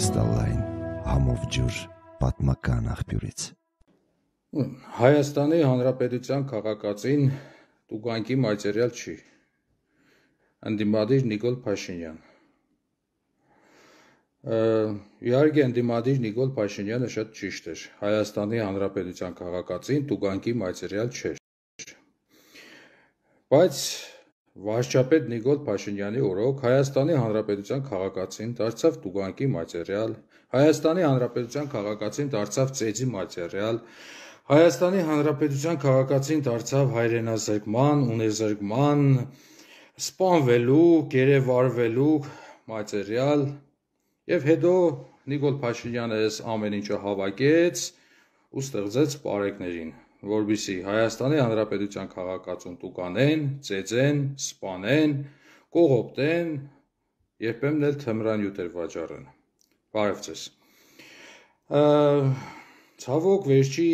կրիստալային համով ջուր պատմական աղբյուրից։ Հայաստանի Հանրապետության քաղաքացին Տուգանքի մայրերյալ չի։ Անդիմադիր Նիկոլ Փաշինյան։ Իհարկե անդիմադիր Նիկոլ Փաշինյանը շատ ճիշտ էր։ Հայաստանի Հանրապետության քաղաքացին Տուգանքի մայրերյալ չէր։ Բայց Վարչապետ Նիկոլ Փաշինյանի օրոք Հայաստանի Հանրապետության քաղաքացին դարձավ Տուգանկի մատերիալ, Հայաստանի Հանրապետության քաղաքացին դարձավ Ծեծի մատերիալ, Հայաստանի Հանրապետության քաղաքացին դարձավ հայրենազրկման ու ներզրկման սպանվելու, գերեվարվելու մատերիալ եւ հետո Նիկոլ Փաշինյանը այս ամեն ինչը հավաքեց ու ստեղծեց պարեկներին որբիսի Հայաստանի Հանրապետության քաղաքացուն տուկանեն, ծեծեն, սպանեն, կողոպտեն, երբեմն էլ թմրանյութեր վաճառեն։ Բարև ձեզ։ Ցավոք վերջի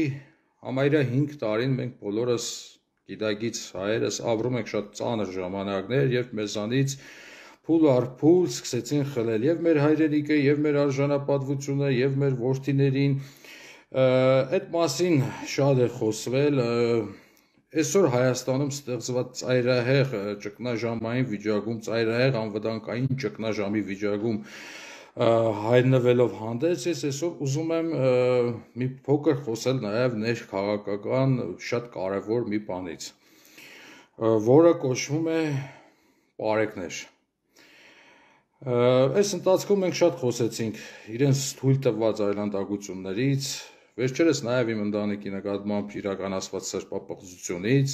համայրա 5 տարին մենք բոլորս գիտագից հայերս ապրում ենք շատ ծանր ժամանակներ, երբ մեզանից փուլ առ փուլ սկսեցին խլել եւ մեր հայրենիքը, եւ մեր արժանապատվությունը, եւ մեր ворթիներին, Այդ մասին շատ է խոսվել, այսօր Հայաստանում ստեղծված ծայրահեղ ճգնաժամային վիճակում, ծայրահեղ անվտանգային ճգնաժամի վիճակում հայտնվելով հանդես ես այսօր ուզում եմ մի փոքր խոսել նաև ներքաղաքական շատ կարևոր մի բանից, որը կոչվում է բարեկներ։ Այս ընթացքում մենք շատ խոսեցինք իրենց թույլ տված այլանդակություններից, Վերջերս նաև իմ ընտանիքի նկատմամբ իրականացված սրբապղծությունից,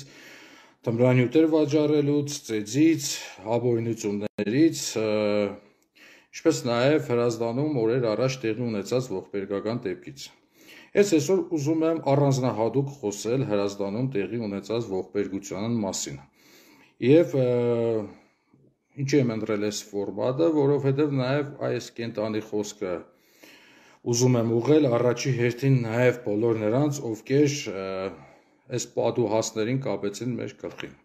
թմրանյութեր վաճառելուց, ծեծից, հաբոյնություններից, ինչպես նաև Հրազդանում օրեր առաջ տեղի ունեցած ողբերգական դեպքից։ Ես այսօր ուզում եմ առանձնահատուկ խոսել Հրազդանում տեղի ունեցած ողբերգության մասին։ Եվ ինչի՞ եմ ընտրել այս ֆորմատը, որովհետև նաև այս կենտանի խոսքը ուզում եմ ուղղել առաջի հերթին նաև բոլոր նրանց, ովքեր այս պատուհասներին կապեցին մեր գլխին։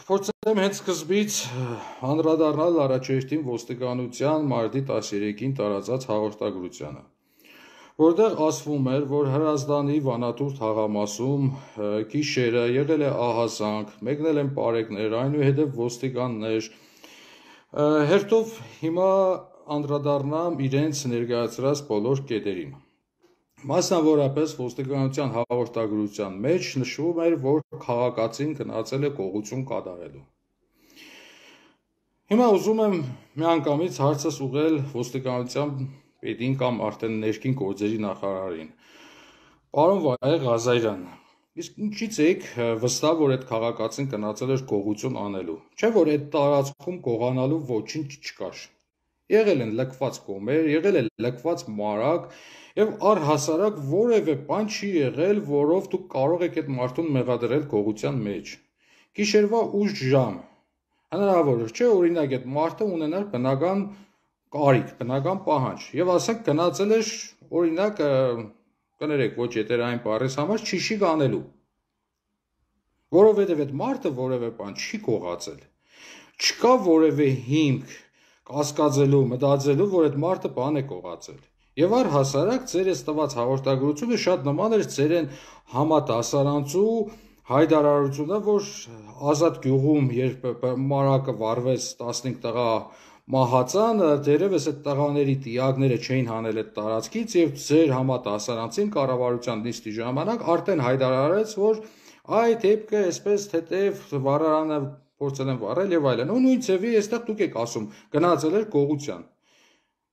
Փորձեմ հենց սկզբից անդրադառնալ առաջի հերթին ոստիկանության մարտի 13-ին տարածած հաղորդագրությանը որտեղ ասվում էր, որ Հրազդանի Վանատուր թաղամասում գիշերը եղել է ահազանգ, մեկնել են պարեկներ, այնուհետև ոստիկաններ։ Հերթով հիմա անդրադառնամ իրենց ներկայացրած բոլոր կետերին։ Մասնավորապես ոստիկանության հաղորդագրության մեջ նշվում էր, որ քաղաքացին գնացել է կողություն կատարելու։ Հիմա ուզում եմ միանգամից հարցս ուղղել ոստիկանության պետին կամ արդեն ներքին գործերի նախարարին։ Պարոն Վահե Ղազարյան, իսկ ինչից եք վստահ, որ այդ քաղաքացին գնացել էր կողություն անելու։ Չէ՞ որ այդ տարածքում կողանալու ոչինչ չկար։ Եղել են լքված կոմեր, եղել է լքված մարակ եւ առհասարակ որևէ բան չի եղել, որով դու կարող եք այդ մարդուն մեղադրել գողության մեջ։ Գիշերվա 8 ժամ հնարավոր չէ օրինակ այդ մարդը ունենար բնական կարիք, բնական պահանջ եւ ասենք գնացել է օրինակ կներեք ոչ եթեր այն բառից համար չիշի գանելու որովհետև այդ մարդը որևէ բան չի կողացել չկա որևէ հիմք կասկածելու, մտածելու, որ այդ մարդը բան է կողացել։ Եվ առհասարակ ծեր ես տված հաղորդագրությունը շատ նման էր ծեր են համատասարանցու հայդարարությունը, որ ազատ գյուղում, երբ մարակը վարվեց 15 տղա մահացան, դերևս այդ տղաների տիագները չէին հանել այդ տարածքից եւ ծեր համատասարանցին կառավարության նիստի ժամանակ արդեն հայտարարեց, որ այդ դեպքը այսպես թեթև վարարանը փորձել են վառել եւ այլն։ Ու նույն ցեվի էստեղ դուք եք ասում, գնացել էր գողության։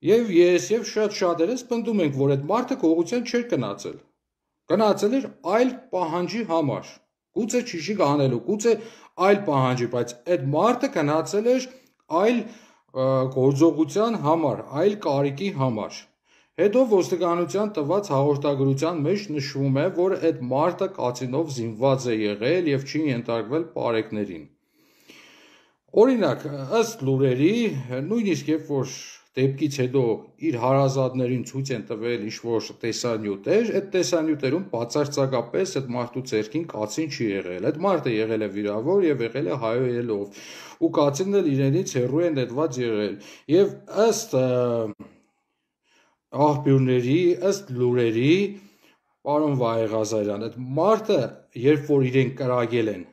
Եվ ես եւ շատ շատերս պնդում ենք, որ այդ մարդը գողության չէր գնացել։ Գնացել էր այլ պահանջի համար։ Գուցե ճիշտ անելու, գուցե այլ պահանջի, բայց այդ մարդը գնացել էր այլ գործողության համար, այլ կարիքի համար։ Հետո ոստիկանության տված հաղորդագրության մեջ նշվում է, որ այդ մարտը կացինով զինված է եղել եւ չի ենթարկվել պարեկներին։ Օրինակ, ըստ լուրերի, նույնիսկ երբ որ դեպքից հետո իր հարազատներին ցույց են տվել ինչ որ տեսանյութեր, այդ տեսանյութերում բացարձակապես այդ մարդու ցերքին կացին չի եղել։ Այդ մարդը եղել է վիրավոր եւ եղել է հայոյելով, ու կացինն էլ իրենից հեռու են դդված եղել։ Եվ ըստ աղբյուրների, ըստ լուրերի, պարոն Վայեղազարյան, այդ մարդը, երբ որ իրեն կրագել են,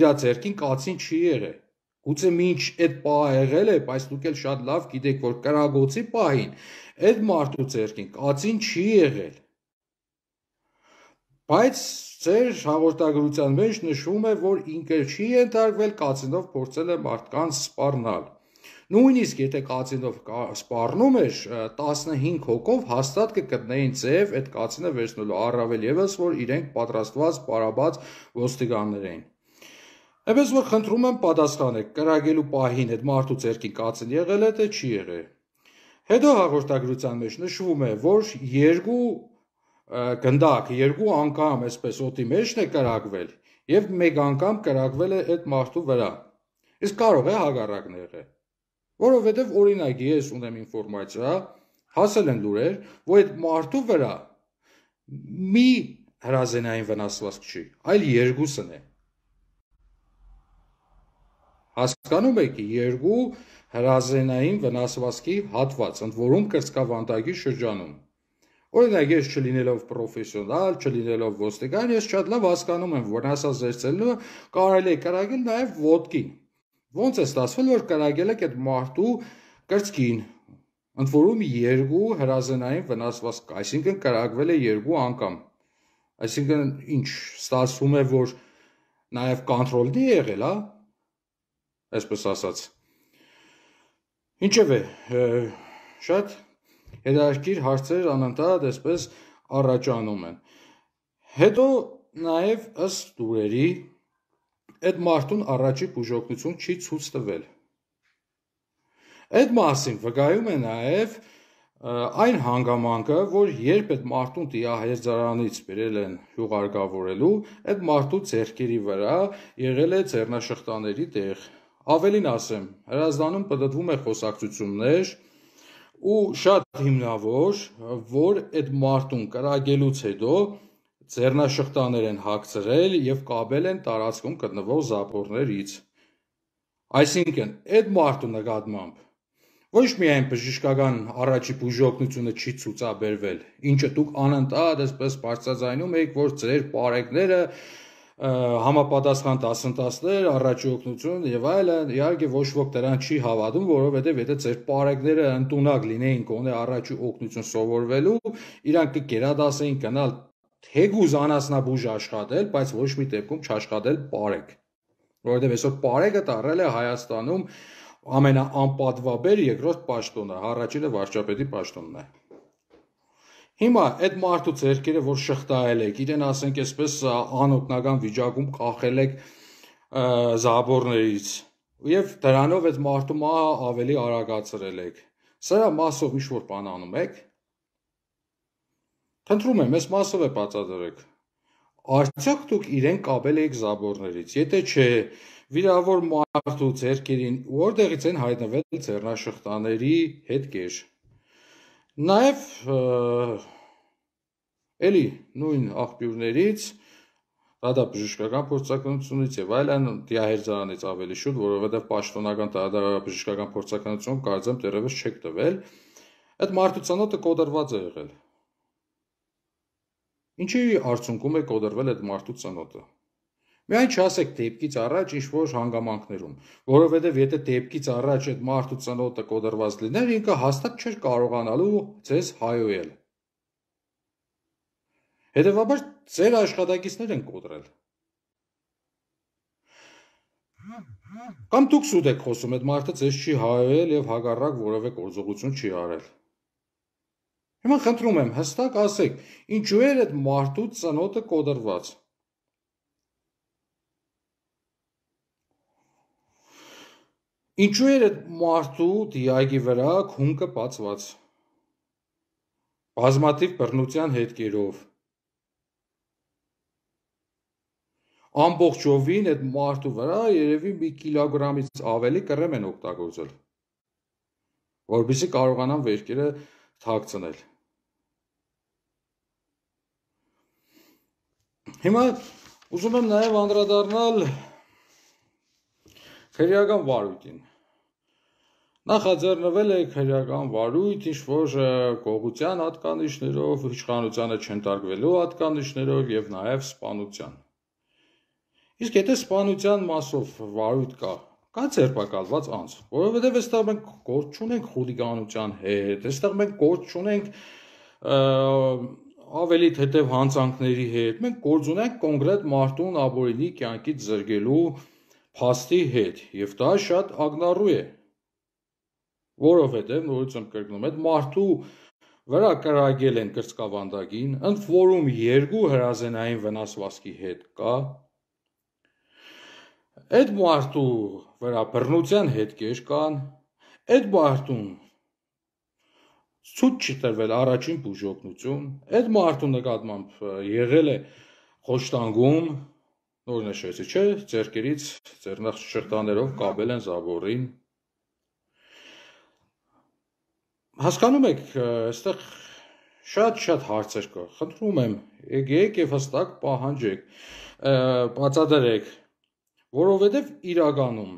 իրա ձերքին կացին չի եղել Գուցե մինչ այդ պահը եղել է, բայց դուք էլ շատ լավ գիտեք, որ կրագոցի պահին այդ մարդու ձերքին կացին չի եղել։ Բայց ծեր հաղորդագրության մեջ նշվում է, որ ինքը չի ենթարկվել կացինով փորձել է մարդկանց սպառնալ։ Նույնիսկ եթե կացինով սպառնում էր 15 հոգով հաստատ կգտնեին ձև այդ կացինը վերցնելու առավել եւս որ իրենք պատրաստված, պարաբաց ոստիկաններ էին։ Էպես որ խնդրում եմ պատասխանեք, կրակելու պահին այդ մարդու ձերքին կացն եղել է թե չի եղել։ Հետո հաղորդագրության մեջ նշվում է, որ երկու գնդակ երկու անգամ այսպես օտի մեջ է կրակվել եւ մեկ անգամ կրակվել է այդ մարդու վրա։ Իսկ կարող է հագարակն եղել։ Որովհետեւ օրինակի ես ունեմ ինֆորմացիա, հասել են լուրեր, որ այդ մարդու վրա մի հրազենային վնասվածք չի, այլ երկուսն է։ Հասկանում եք, երկու հրազենային վնասվածքի հատված, ընդ որում կրծքավանդակի շրջանում։ Օրինակ, ես չլինելով պրոֆեսիոնալ, չլինելով ոստիկան, ես շատ լավ հասկանում եմ, որ նասազերծելը կարելի է կրակել նաև ոդկին։ Ոնց է ստացվել, որ կրակել եք այդ մարդու կրծքին։ Ընդ որում երկու հրազենային վնասվածք, այսինքն կրակվել է երկու անգամ։ Այսինքն ինչ ստացվում է, որ նաև կոնտրոլի եղել, հա՞ այսպես ասած։ Ինչևէ, շատ հետաքրքիր հարցեր անընդհատ այսպես առաջանում են։ Հետո նաև ըստ դուրերի այդ մարդուն առաջի բուժօգնություն չի ցույց տվել։ Այդ մասին վկայում է նաև այն հանգամանքը, որ երբ այդ մարդուն տիահերձարանից բերել են հյուղարգավորելու, այդ մարդու ձեռքերի վրա եղել է ձեռնաշխտաների տեղ Ավելին ասեմ, հրազդանում պատտվում է խոսակցություններ ու շատ հիմնավոր, որ այդ մարտուն կրակելուց հետո ձեռնաշխտաներ են հացրել եւ կապել են տարածքում գտնվող զապորներից։ Այսինքն, այդ մարդու նկատմամբ ոչ միայն բժշկական առաջի բուժօգնությունը չի ցուցաբերվել, ինչը դուք անընդհատ այսպես բարձրացնում եք, որ ձեր բարեկները համապատասխան դասընթացներ, առաջօգնություն եւ այլն, իհարկե ոչ ոք դրան չի հավատում, որովհետեւ եթե ձեր բարեկները ընդունակ լինեին կոնե առաջօգնություն սովորվելու, իրանք կգերադասեին գնալ թեգուզ անասնաբուժ աշխատել, բայց ոչ մի դեպքում չաշխատել բարեկ։ Որովհետեւ այսօր բարեկը տարել է Հայաստանում ամենաանպատվաբեր երկրորդ պաշտոնը, առաջինը վարչապետի պաշտոնն է։ պաշտոն Հիմա այդ մարդու зерքերը, որ շղթայել եք, իրեն ասենք այսպես անօգնական վիճակում կախել եք զաբորներից եւ դրանով այդ մարդու մա ավելի արագացրել եք։ Սրա մասով ինչ որ բան անում եք։ Խնդրում եմ, այս մասով է բացատրեք։ Արդյոք դուք իրեն կապել եք զաբորներից։ Եթե չէ, վիրավոր մարդու зерքերին որտեղից են հայտնվել ձեռնաշխտաների հետքեր։ Նաև էլի նույն աղբյուրներից դատաբժշկական փորձականությունից եւ այլն դիահերձարանից ավելի շուտ, որովհետեւ պաշտոնական դատաբժշկական փորձականությունում կարծեմ դեռևս չեք տվել, այդ մարդուցանոթը կոդրված է եղել։ Ինչի արդյունքում է կոդրվել այդ մարդուցանոթը։ Միայն չասեք դեպքից առաջ ինչ որ հանգամանքներում, որովհետև եթե դեպքից առաջ այդ մարդու ծնոտը կոտրված լիներ, ինքը հաստատ չէր կարողանալու ձեզ հայոյել։ Հետևաբար ձեր աշխատակիցներ են կոտրել։ Կամ դուք սուտ եք խոսում, այդ մարդը ձեզ չի հայոյել եւ հակառակ որևէ գործողություն չի արել։ Հիմա խնդրում եմ, հստակ ասեք, ինչու էր այդ մարդու ծնոտը կոտրված։ Ինչու էր այդ մարդու դիագի վրա քունկը բացված։ Բազմատիվ բռնության հետքերով։ Ամբողջովին այդ մարդու վրա երևի մի կիլոգրամից ավելի կռեմ են օգտագործել, որբիսի կարողանան վերքերը թաքցնել։ Հիմա ուզում եմ նաև անդրադառնալ քրեական վարույթին։ Նախաձեռնվել է քրեական վարույթ ինչ որ կողության հատկանիշներով, իշխանությանը չընտարգվելու հատկանիշներով եւ նաեւ սպանության։ Իսկ եթե սպանության մասով վարույթ կա, կա ձերբակալված անձ, որովհետեւ այստեղ մենք գործ չունենք խուլիգանության հետ, այստեղ մենք գործ չունենք ավելի թեթև հանցանքների հետ։ Մենք գործ ունենք կոնկրետ մարդուն ապօրինի կյանքից զրկելու փաստի հետ եւ դա շատ ագնառու է որովհետեւ նորից ընկրկնում է մարդու վրա կրակել են կրծքավանդակին, ընդ որում երկու հրազենային վնասվածքի հետ կա։ Այդ մարդու վրա բռնության հետքեր կան, այդ մարդուն ցույց չտրվել առաջին բուժօգնություն, այդ մարդու նկատմամբ եղել է խոշտանգում, նոր նշեցի, չէ, ձերկերից ձեռնախ շերտաներով կապել են զավորին։ Հասկանում եք, այստեղ շատ-շատ հարցեր կա։ Խնդրում եմ, եկեք եւ հստակ պահանջեք, բացատրեք, որովհետեւ իրականում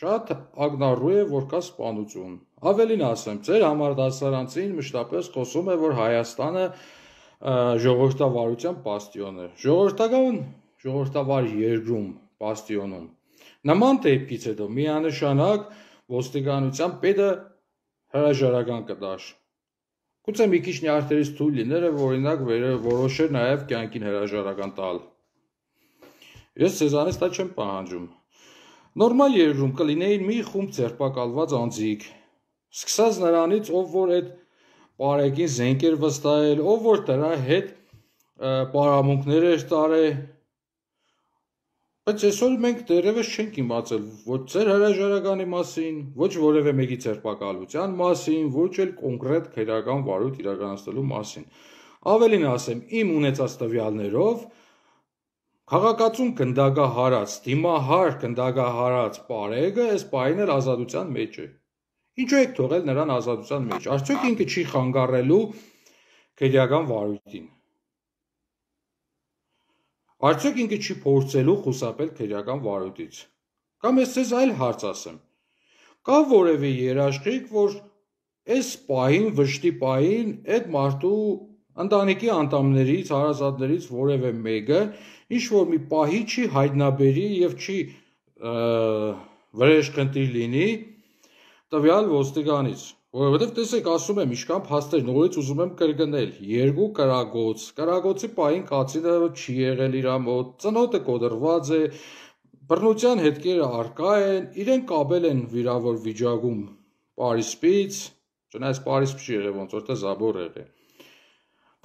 շատ ագնառու է, որ կա սպանություն։ Ավելին ասեմ, ծեր համար դասարանցին մշտապես խոսում է, որ Հայաստանը ժողովրդավարության պաստիոն է։ Ժողովրդական ժողովրդավար երկրում, պաստիոնում։ Նման դեպքից հետո միանշանակ ոստիկանության պետը հրաժարական կտար։ Գուցե մի քիչ նյարդերից թույլ լիները, որ օրինակ որոշեր նաև կյանքին հրաժարական տալ։ Ես Սեզանից դա չեմ պահանջում։ Նորմալ երկրում կլինեին մի խումբ ձերբակալված անձիկ։ Սկսած նրանից, ով որ այդ բարեկին զենքեր վստահել, ով որ դրա հետ պարամունքներ էր տարել, Բայց այսօր մենք դերևս չենք իմացել ոչ ծեր հրաժարականի մասին, ոչ որևէ մեկի ձերբակալության մասին, ոչ էլ կոնկրետ քերական վարույթ իրականացնելու մասին։ Ավելին ասեմ, իմ ունեցած տվյալներով քաղաքացուն կնդագահարած, դիմահար կնդագահարած Պարեգը այս պայն էլ ազատության մեջ է։ Ինչու եք թողել նրան ազատության մեջ։ Արդյոք ինքը չի խանգարելու քերական վարույթին։ Արդյոք ինքը չի փորձելու խուսափել քրեական վարույթից։ Կամ ես ցեզ այլ հարց ասեմ։ Կա որևէ երաշխիք, որ այս պահին, վշտի պահին, այդ մարդու ընտանիքի անդամներից, հարազատներից որևէ մեկը ինչ որ մի պահի չի հայտնաբերի եւ չի վրեժ քնտի լինի տվյալ ոստիկանից։ Որովհետև տեսեք, ասում եմ, իշքան փաստեր, նորից ուզում եմ կրկնել, երկու կրագոց, կրագոցի պահին կացինը չի եղել իր մոտ, ծնոտը կոտրված է, բռնության հետքերը արկա են, իրեն կապել են վիրավոր վիճակում Փարիսից, չնայած Փարիսը չի եղել ոնց որտե զաբոր եղել։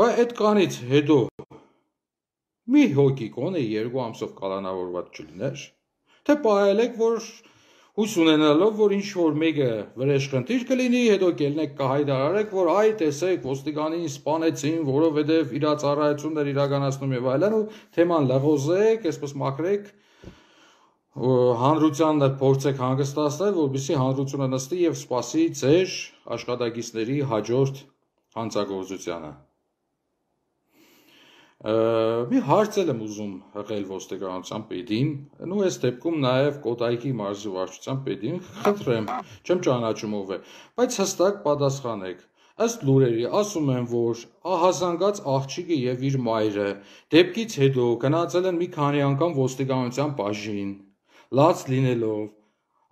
Բայց այդ կանից հետո մի հոգի կոնե երկու ամսով կալանավորված չլիներ, թե պահել եք, որ հույս ունենալով, որ ինչ որ մեկը վրեժխնդիր կլինի, հետո կելնեք կհայտարարեք, որ այ տեսեք, ոստիկանին սպանեցին, որովհետև իր ծառայություններ իրականացնում եւ այլն ու թեման լղոզեք, այսպես մաքրեք հանրությանը փորձեք հանգստացնել, որբիսի հանրությունը նստի եւ սպասի ձեր աշխատագիրների հաջորդ հանցագործությանը։ Մի հարց եմ ուզում հղել ոստիկանության պետին, նու այս դեպքում նաև Կոտայքի մարզի վարչության պետին խնդրեմ, չեմ ճանաչում ով է, բայց հստակ պատասխանեք։ Ըստ լուրերի ասում են, որ ահազանգած աղջիկը եւ իր մայրը դեպքից հետո գնացել են մի քանի անգամ ոստիկանության բաժին, լաց լինելով,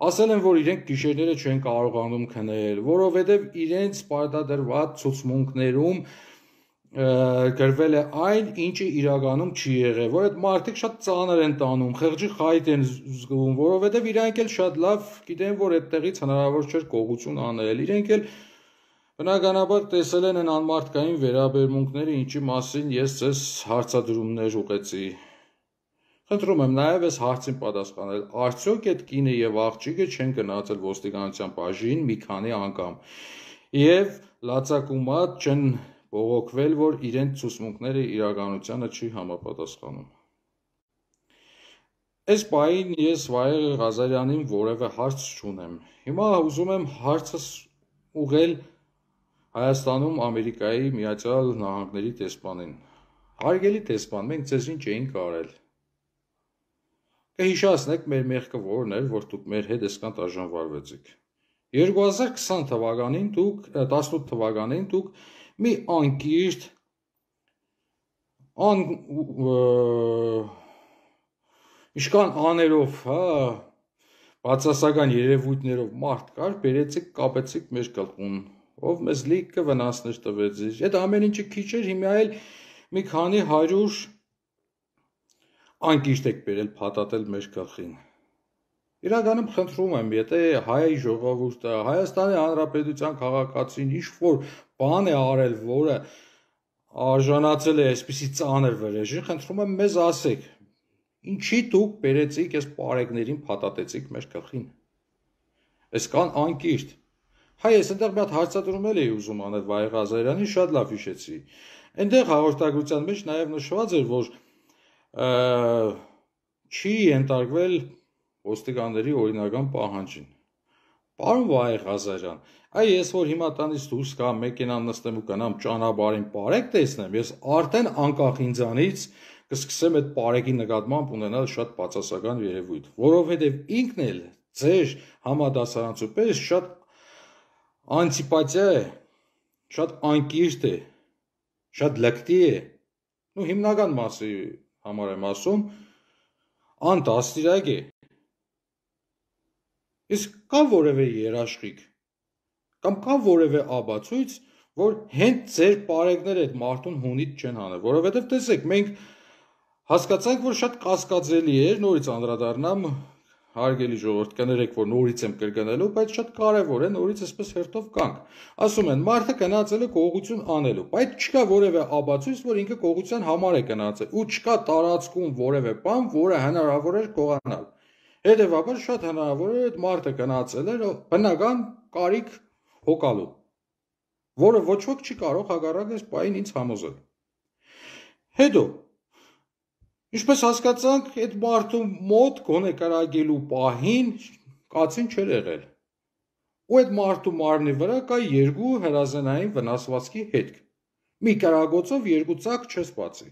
Ասել են, որ իրենք գիշերները չեն կարողանում քնել, որովհետև իրենց պարտադրված ցուցմունքներում գրվել է այն, ինչը իրականում չի եղել, որ այդ մարդիկ շատ ծանր են տանում, խեղճի խայտ են զգում, որովհետև իրանք էլ շատ լավ գիտեն, որ այդտեղից հնարավոր չէր կողություն անել, իրանք էլ բնականաբար տեսել են այն անմարդկային վերաբերմունքները, ինչի մասին ես ձեզ հարցադրումներ ուղեցի։ Խնդրում եմ նաև այս հարցին պատասխանել։ Արդյոք այդ կինը եւ աղջիկը չեն գնացել ոստիկանության բաժին մի քանի անգամ եւ լացակումատ չեն բողոքվել, որ իրենց ցուսմունքները իրականությանը չի համապատասխանում։ Այս պահին ես Վայեր Ղազարյանին որևէ հարց չունեմ։ Հիմա ուզում եմ հարցս ուղղել Հայաստանում Ամերիկայի Միացյալ Նահանգների տեսփանին։ Հարգելի տեսփան, մենք ցեզ ինչ էինք արել։ Կհիշացնեք մեր մեղքը որն էր, որ դուք մեր հետ այսքան տաժանվարվեցիք։ 2020 թվականին դուք 18 թվականին դուք մի անկիրտ ան իշքան աներով, հա, բացասական երևույթներով մարդ կար, բերեցիք, կապեցիք մեր կլպուն, ով մեզ լիքը վնասներ տվեց։ Այդ ամեն ինչը քիչ էր, հիմա էլ մի քանի 100 անկիրտ եք բերել, փաթաթել մեր գլխին։ Իրականում խնդրում եմ, եթե հայ ժողովուրդը, Հայաստանի Հանրապետության քաղաքացին ինչ որ բան է արել, որը արժանացել է այսպիսի ծանր վրեժի, խնդրում եմ մեզ ասեք, ինչի դուք բերեցիք այս պարեկներին փաթաթեցիք մեր գլխին։ Էս կան անկիրտ։ Հայ, ես այնտեղ մի հատ հարցադրում էի ուզում անել Վայղազարյանի, շատ լավ հիշեցի։ Այնտեղ հաղորդագրության մեջ նաև նշված էր, որ չի ընտարգվել ոստիկանների օրինական պահանջին։ Պարոն Վահե Ղազարյան, այ ես որ հիմա տանից դուրս գամ, մեքենան նստեմ ու գնամ ճանապարհին բարեք տեսնեմ, ես արդեն անկախ ինձանից կսկսեմ այդ բարեկի նկատմամբ ունենալ շատ բացասական երևույթ, որովհետև ինքն էլ ձեր համադասարանցու պես շատ անտիպատիա է, շատ անկիրտ է, շատ լկտի է։ Ну հիմնական մասի համար եմ ասում, անտասիրակ է, Իսկ կա որևէ երաշխիք կամ կա որևէ աբացույց, որ հենց ձեր բարեկները այդ մարդուն հունից չեն հանել, որովհետև տեսեք, մենք հասկացանք, որ շատ կասկածելի էր, նորից անդրադառնամ հարգելի ժողովուրդ, կներեք, որ նորից եմ կրկնելու, բայց շատ կարևոր է նորից այսպես հերթով կանք։ Ասում են, մարդը կնացել է կողություն անելու, բայց չկա որևէ աբացույց, որ ինքը կողության համար է կնացել, ու չկա տարածքում որևէ բան, որը հնարավոր էր կողանալ։ Հետևաբար շատ հնարավոր է այդ մարդը գնացել էր բնական կարիք հոգալու, որը ոչ ոք չի կարող հակառակ այս պահին ինձ համոզել։ Հետո ինչպես հասկացանք, այդ մարդու մոտ գոնե կրակելու պահին կացին չեր եղել։ Ու այդ մարդու մարմնի վրա կա երկու հրազենային վնասվածքի հետք։ Մի կարագոցով երկու ցակ չես բացի։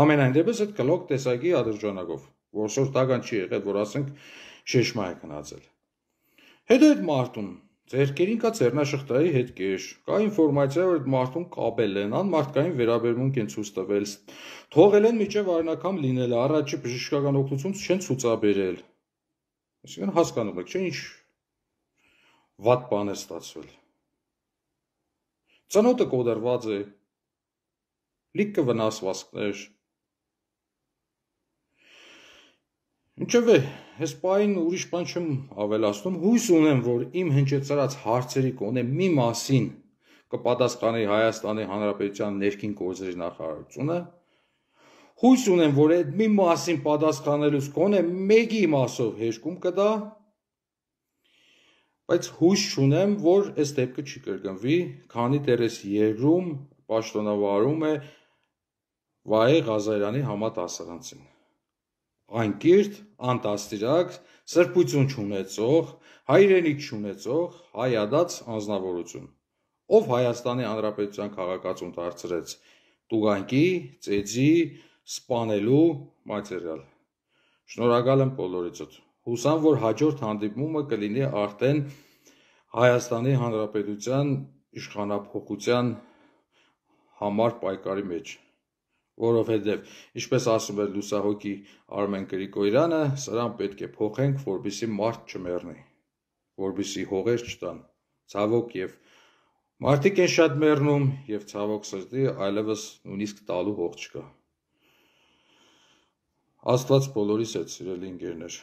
Համենայն դեպս այդ կլոկ տեսակի ադրժանակով որոշոր տական չի եղել, որ ասենք շեշմա է գնացել։ Հետո այդ մարդուն ձերկերին կա ծեռնաշխտայի հետքեր, կա ինֆորմացիա, որ այդ մարդուն կապել են, անմարդկային վերաբերմունք են ցույց տվել, թողել են միջև արնակամ լինելը, առաջի բժշկական օգնություն չեն ցուցաբերել։ Այսինքն հասկանում եք, չէ՞ ինչ վատ բան է ստացվել։ Ծնոտը կոդարված է, լիքը վնասվածքներ, Ինչևէ, այս պայն ուրիշ բան չեմ ավելացնում։ Հույս ունեմ, որ իմ հնչեցրած հարցերի կոնե մի մասին կպատասխանի Հայաստանի Հանրապետության ներքին գործերի նախարարությունը։ Հույս ունեմ, որ այդ մի մասին պատասխանելուց կոնե մեկի մասով հեշտում կդա։ Բայց հույս ունեմ, որ այս դեպքը չի կրկնվի, քանի դեռ այս երգում պաշտոնավարում է Վահե Ղազարյանի համատասարանցին այն կիրթ, անտաստիրակ, սրբություն չունեցող, հայրենիք չունեցող, հայադաց անznավորություն, ով Հայաստանի Հանրապետության քաղաքացուն դարձրեց տուգանքի, ծեծի, սպանելու մատերիալ։ Շնորհակալ եմ բոլորիցդ։ Հուսամ, որ հաջորդ հանդիպումը կլինի արդեն Հայաստանի Հանրապետության իշխանապողության համար պայքարի մեջ որովհետև ինչպես ասում էր լուսահոգի Արմեն Գրիգորյանը, սրան պետք է փոխենք, որբիսի մարդ չմեռնի, որբիսի հողեր չտան։ Ցավոք եւ մարդիկ են շատ մեռնում եւ ցավոք սրտի այլևս նույնիսկ տալու հող չկա։ Աստված բոլորիս է սիրելի ընկերներ։